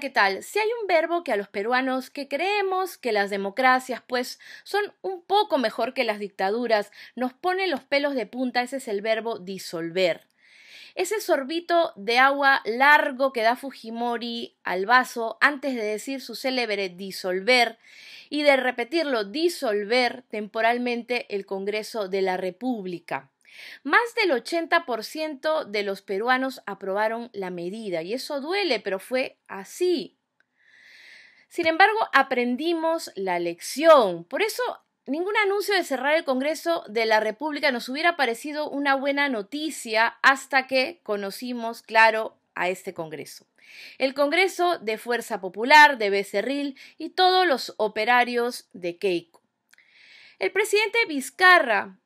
¿qué tal? Si hay un verbo que a los peruanos que creemos que las democracias pues son un poco mejor que las dictaduras, nos pone los pelos de punta, ese es el verbo disolver. Ese sorbito de agua largo que da Fujimori al vaso antes de decir su célebre disolver y de repetirlo disolver temporalmente el Congreso de la República. Más del 80% de los peruanos aprobaron la medida y eso duele, pero fue así. Sin embargo, aprendimos la lección. Por eso, ningún anuncio de cerrar el Congreso de la República nos hubiera parecido una buena noticia hasta que conocimos, claro, a este Congreso. El Congreso de Fuerza Popular, de Becerril y todos los operarios de Keiko. El presidente Vizcarra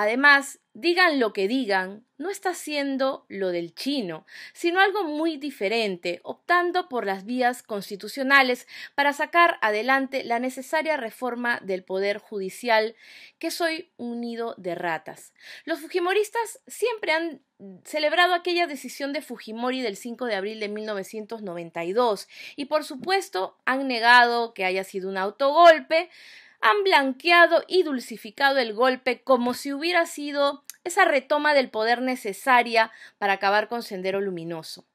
Además, digan lo que digan, no está siendo lo del chino, sino algo muy diferente, optando por las vías constitucionales para sacar adelante la necesaria reforma del Poder Judicial, que soy un nido de ratas. Los Fujimoristas siempre han celebrado aquella decisión de Fujimori del 5 de abril de 1992 y por supuesto han negado que haya sido un autogolpe, han blanqueado y dulcificado el golpe como si hubiera sido esa retoma del poder necesaria para acabar con Sendero Luminoso.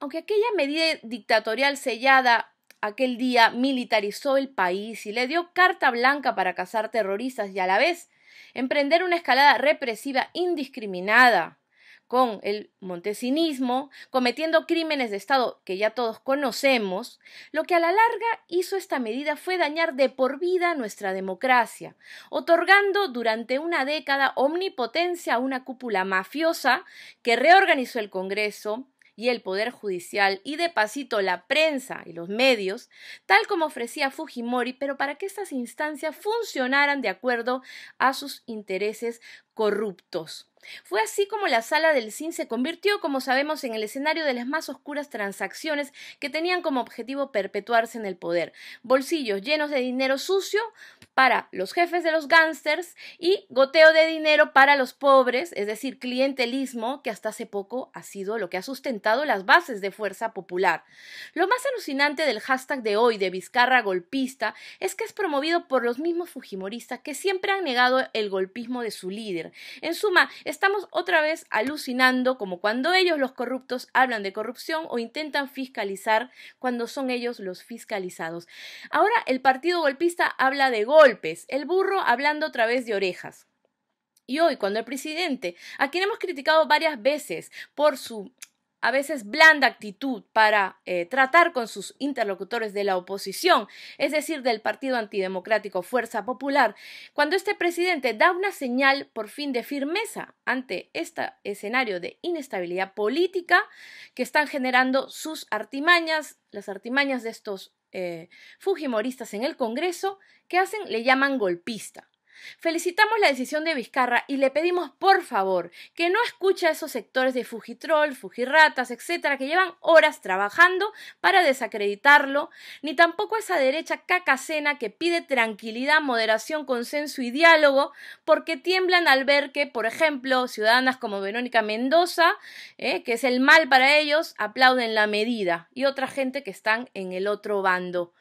Aunque aquella medida dictatorial sellada aquel día militarizó el país y le dio carta blanca para cazar terroristas y a la vez emprender una escalada represiva indiscriminada con el montesinismo, cometiendo crímenes de Estado que ya todos conocemos, lo que a la larga hizo esta medida fue dañar de por vida nuestra democracia, otorgando durante una década omnipotencia a una cúpula mafiosa que reorganizó el Congreso, y el Poder Judicial y de pasito la prensa y los medios, tal como ofrecía Fujimori, pero para que estas instancias funcionaran de acuerdo a sus intereses corruptos. Fue así como la sala del CIN se convirtió, como sabemos, en el escenario de las más oscuras transacciones que tenían como objetivo perpetuarse en el poder. Bolsillos llenos de dinero sucio para los jefes de los gángsters y goteo de dinero para los pobres, es decir, clientelismo que hasta hace poco ha sido lo que ha sustentado las bases de fuerza popular. Lo más alucinante del hashtag de hoy de Vizcarra golpista es que es promovido por los mismos fujimoristas que siempre han negado el golpismo de su líder en suma, estamos otra vez alucinando como cuando ellos los corruptos hablan de corrupción o intentan fiscalizar cuando son ellos los fiscalizados. Ahora el partido golpista habla de golpes, el burro hablando otra vez de orejas. Y hoy, cuando el presidente, a quien hemos criticado varias veces por su a veces blanda actitud para eh, tratar con sus interlocutores de la oposición, es decir, del Partido Antidemocrático Fuerza Popular, cuando este presidente da una señal por fin de firmeza ante este escenario de inestabilidad política que están generando sus artimañas, las artimañas de estos eh, fujimoristas en el Congreso, que hacen, le llaman golpista. Felicitamos la decisión de Vizcarra y le pedimos, por favor, que no escuche a esos sectores de Fujitrol, Fujirratas, etcétera, que llevan horas trabajando para desacreditarlo, ni tampoco a esa derecha cacacena que pide tranquilidad, moderación, consenso y diálogo, porque tiemblan al ver que, por ejemplo, ciudadanas como Verónica Mendoza, eh, que es el mal para ellos, aplauden la medida y otra gente que están en el otro bando.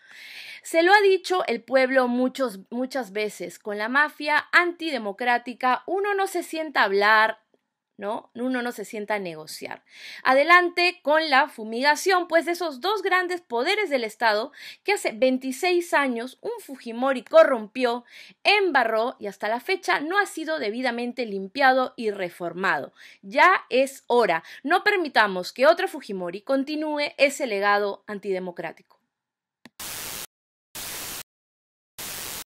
Se lo ha dicho el pueblo muchos, muchas veces, con la mafia antidemocrática uno no se sienta a hablar, ¿no? Uno no se sienta a negociar. Adelante con la fumigación, pues de esos dos grandes poderes del Estado que hace 26 años un Fujimori corrompió, embarró y hasta la fecha no ha sido debidamente limpiado y reformado. Ya es hora. No permitamos que otro Fujimori continúe ese legado antidemocrático.